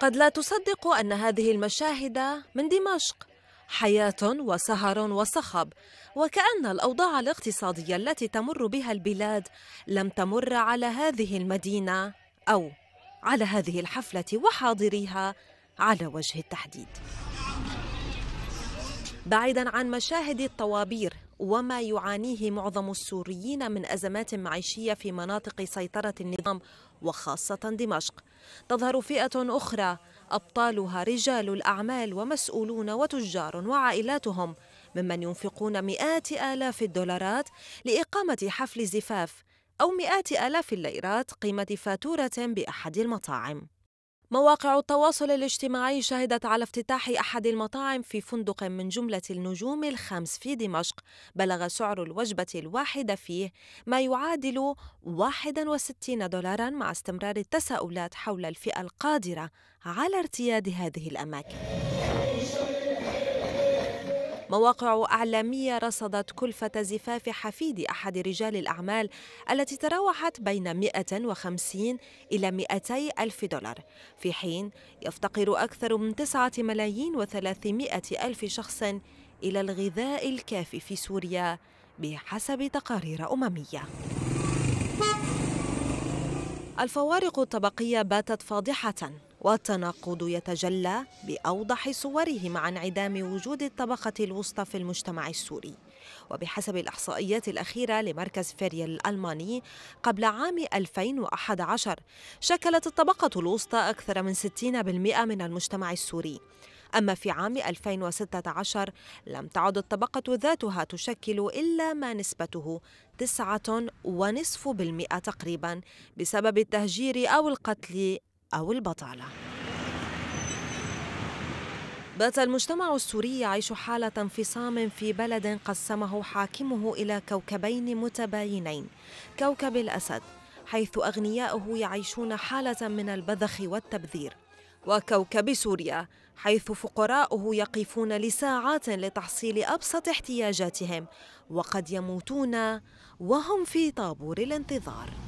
قد لا تصدق أن هذه المشاهد من دمشق حياة وسهر وصخب وكأن الأوضاع الاقتصادية التي تمر بها البلاد لم تمر على هذه المدينة أو على هذه الحفلة وحاضريها على وجه التحديد بعيدا عن مشاهد الطوابير وما يعانيه معظم السوريين من أزمات معيشية في مناطق سيطرة النظام وخاصة دمشق تظهر فئة أخرى أبطالها رجال الأعمال ومسؤولون وتجار وعائلاتهم ممن ينفقون مئات آلاف الدولارات لإقامة حفل زفاف أو مئات آلاف الليرات قيمة فاتورة بأحد المطاعم مواقع التواصل الاجتماعي شهدت على افتتاح أحد المطاعم في فندق من جملة النجوم الخمس في دمشق بلغ سعر الوجبة الواحدة فيه ما يعادل 61 دولارا مع استمرار التساؤلات حول الفئة القادرة على ارتياد هذه الأماكن مواقع أعلامية رصدت كلفة زفاف حفيد أحد رجال الأعمال التي تراوحت بين 150 إلى 200 ألف دولار في حين يفتقر أكثر من 9 ملايين و300 ألف شخص إلى الغذاء الكافي في سوريا بحسب تقارير أممية الفوارق الطبقية باتت فاضحة والتناقض يتجلى باوضح صوره مع انعدام وجود الطبقه الوسطى في المجتمع السوري وبحسب الاحصائيات الاخيره لمركز فيريل الالماني قبل عام 2011 شكلت الطبقه الوسطى اكثر من 60% من المجتمع السوري أما في عام 2016 لم تعد الطبقة ذاتها تشكل إلا ما نسبته 9.5% تقريبا بسبب التهجير أو القتل أو البطالة بات المجتمع السوري يعيش حالة انفصام في بلد قسمه حاكمه إلى كوكبين متباينين كوكب الأسد حيث أغنياؤه يعيشون حالة من البذخ والتبذير وكوكب سوريا حيث فقراؤه يقفون لساعات لتحصيل أبسط احتياجاتهم وقد يموتون وهم في طابور الانتظار